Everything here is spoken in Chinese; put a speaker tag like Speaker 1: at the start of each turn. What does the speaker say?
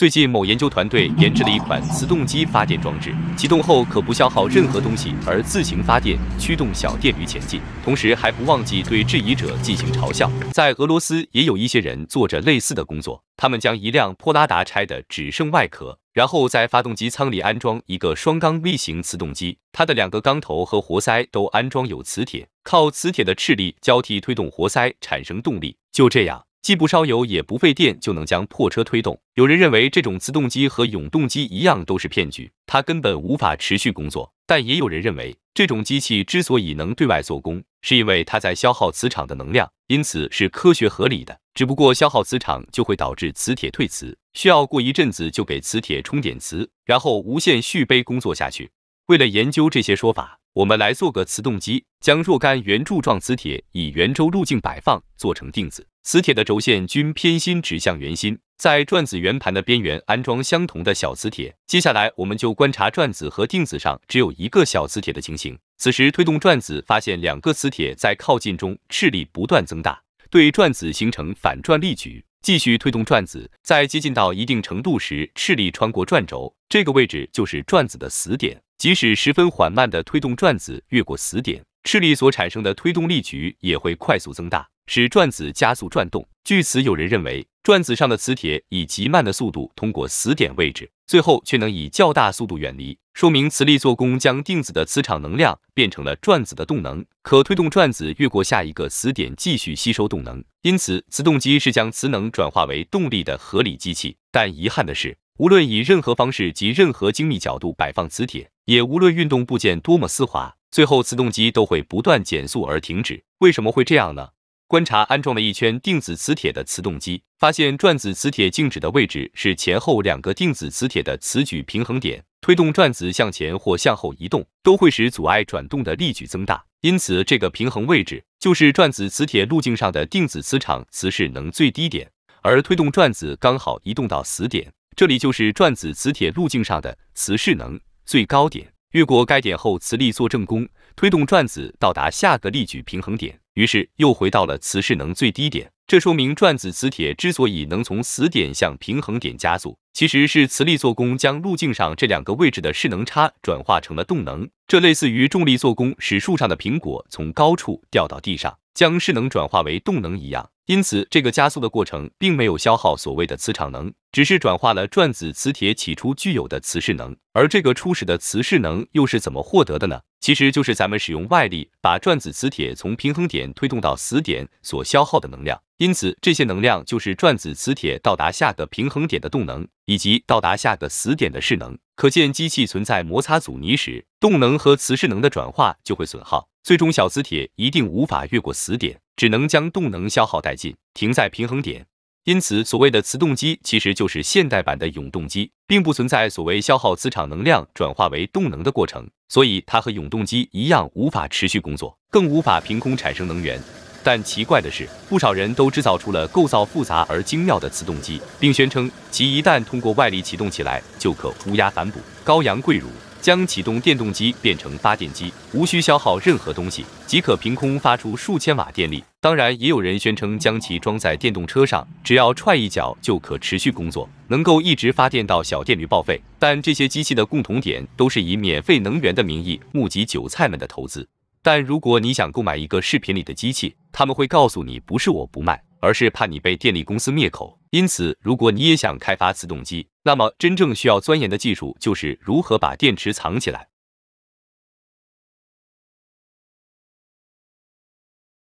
Speaker 1: 最近，某研究团队研制了一款磁动机发电装置，启动后可不消耗任何东西而自行发电，驱动小电驴前进。同时还不忘记对质疑者进行嘲笑。在俄罗斯也有一些人做着类似的工作，他们将一辆普拉达拆的只剩外壳，然后在发动机舱里安装一个双缸 V 型磁动机，它的两个缸头和活塞都安装有磁铁，靠磁铁的斥力交替推动活塞产生动力。就这样。既不烧油也不费电就能将破车推动。有人认为这种磁动机和永动机一样都是骗局，它根本无法持续工作。但也有人认为这种机器之所以能对外做功，是因为它在消耗磁场的能量，因此是科学合理的。只不过消耗磁场就会导致磁铁退磁，需要过一阵子就给磁铁充点磁，然后无限续杯工作下去。为了研究这些说法，我们来做个磁动机，将若干圆柱状磁铁以圆周路径摆放，做成定子。磁铁的轴线均偏心指向圆心，在转子圆盘的边缘安装相同的小磁铁。接下来，我们就观察转子和定子上只有一个小磁铁的情形。此时推动转子，发现两个磁铁在靠近中斥力不断增大，对转子形成反转力矩。继续推动转子，在接近到一定程度时，斥力穿过转轴，这个位置就是转子的死点。即使十分缓慢的推动转子越过死点，斥力所产生的推动力矩也会快速增大。使转子加速转动。据此，有人认为，转子上的磁铁以极慢的速度通过磁点位置，最后却能以较大速度远离，说明磁力做功将定子的磁场能量变成了转子的动能，可推动转子越过下一个磁点继续吸收动能。因此，磁动机是将磁能转化为动力的合理机器。但遗憾的是，无论以任何方式及任何精密角度摆放磁铁，也无论运动部件多么丝滑，最后磁动机都会不断减速而停止。为什么会这样呢？观察安装了一圈定子磁铁的磁动机，发现转子磁铁静止的位置是前后两个定子磁铁的磁矩平衡点。推动转子向前或向后移动，都会使阻碍转动的力矩增大，因此这个平衡位置就是转子磁铁路径上的定子磁场磁势能最低点。而推动转子刚好移动到死点，这里就是转子磁铁路径上的磁势能最高点。越过该点后，磁力做正功，推动转子到达下个力矩平衡点。于是又回到了磁势能最低点，这说明转子磁铁之所以能从死点向平衡点加速，其实是磁力做功将路径上这两个位置的势能差转化成了动能，这类似于重力做功使树上的苹果从高处掉到地上，将势能转化为动能一样。因此，这个加速的过程并没有消耗所谓的磁场能，只是转化了转子磁铁起初具有的磁势能。而这个初始的磁势能又是怎么获得的呢？其实就是咱们使用外力把转子磁铁从平衡点推动到死点所消耗的能量，因此这些能量就是转子磁铁到达下个平衡点的动能，以及到达下个死点的势能。可见，机器存在摩擦阻尼时，动能和磁势能的转化就会损耗，最终小磁铁一定无法越过死点，只能将动能消耗殆尽，停在平衡点。因此，所谓的磁动机其实就是现代版的永动机，并不存在所谓消耗磁场能量转化为动能的过程，所以它和永动机一样无法持续工作，更无法凭空产生能源。但奇怪的是，不少人都制造出了构造复杂而精妙的磁动机，并宣称其一旦通过外力启动起来，就可乌鸦反哺、羔羊跪乳，将启动电动机变成发电机。无需消耗任何东西，即可凭空发出数千瓦电力。当然，也有人宣称将其装在电动车上，只要踹一脚就可持续工作，能够一直发电到小电驴报废。但这些机器的共同点都是以免费能源的名义募集韭菜们的投资。但如果你想购买一个视频里的机器，他们会告诉你不是我不卖，而是怕你被电力公司灭口。因此，如果你也想开发自动机，那么真正需要钻研的技术就是如何把电池藏起来。